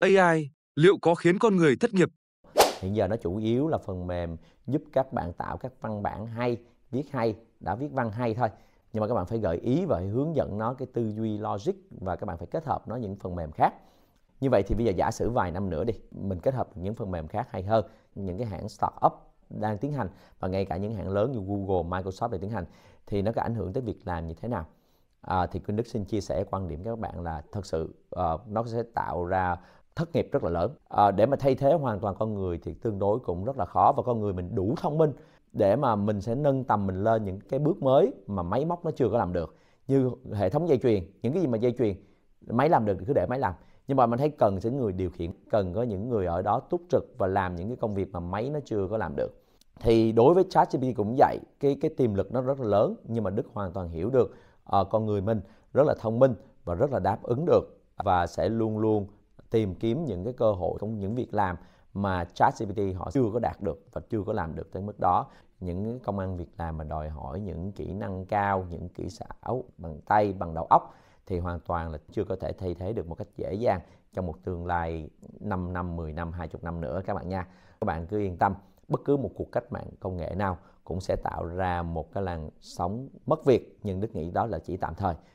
AI liệu có khiến con người thất nghiệp? Hiện giờ nó chủ yếu là phần mềm giúp các bạn tạo các văn bản hay, viết hay, đã viết văn hay thôi. Nhưng mà các bạn phải gợi ý và hướng dẫn nó cái tư duy logic và các bạn phải kết hợp nó những phần mềm khác. Như vậy thì bây giờ giả sử vài năm nữa đi, mình kết hợp những phần mềm khác hay hơn, những cái hãng startup đang tiến hành và ngay cả những hãng lớn như Google, Microsoft đang tiến hành thì nó có ảnh hưởng tới việc làm như thế nào? À, thì Quynh Đức xin chia sẻ quan điểm các bạn là thật sự uh, nó sẽ tạo ra thất nghiệp rất là lớn à, để mà thay thế hoàn toàn con người thì tương đối cũng rất là khó và con người mình đủ thông minh để mà mình sẽ nâng tầm mình lên những cái bước mới mà máy móc nó chưa có làm được như hệ thống dây chuyền những cái gì mà dây chuyền máy làm được thì cứ để máy làm nhưng mà mình thấy cần những người điều khiển cần có những người ở đó túc trực và làm những cái công việc mà máy nó chưa có làm được thì đối với ChatGPT cũng vậy cái cái tiềm lực nó rất là lớn nhưng mà Đức hoàn toàn hiểu được uh, con người mình rất là thông minh và rất là đáp ứng được và sẽ luôn luôn tìm kiếm những cái cơ hội cũng những việc làm mà ChatGPT họ chưa có đạt được và chưa có làm được tới mức đó những công an việc làm mà đòi hỏi những kỹ năng cao những kỹ xảo bằng tay bằng đầu óc thì hoàn toàn là chưa có thể thay thế được một cách dễ dàng trong một tương lai 5 năm, 10 năm, 20 năm nữa các bạn nha. Các bạn cứ yên tâm, bất cứ một cuộc cách mạng công nghệ nào cũng sẽ tạo ra một cái làn sóng mất việc nhưng Đức nghĩ đó là chỉ tạm thời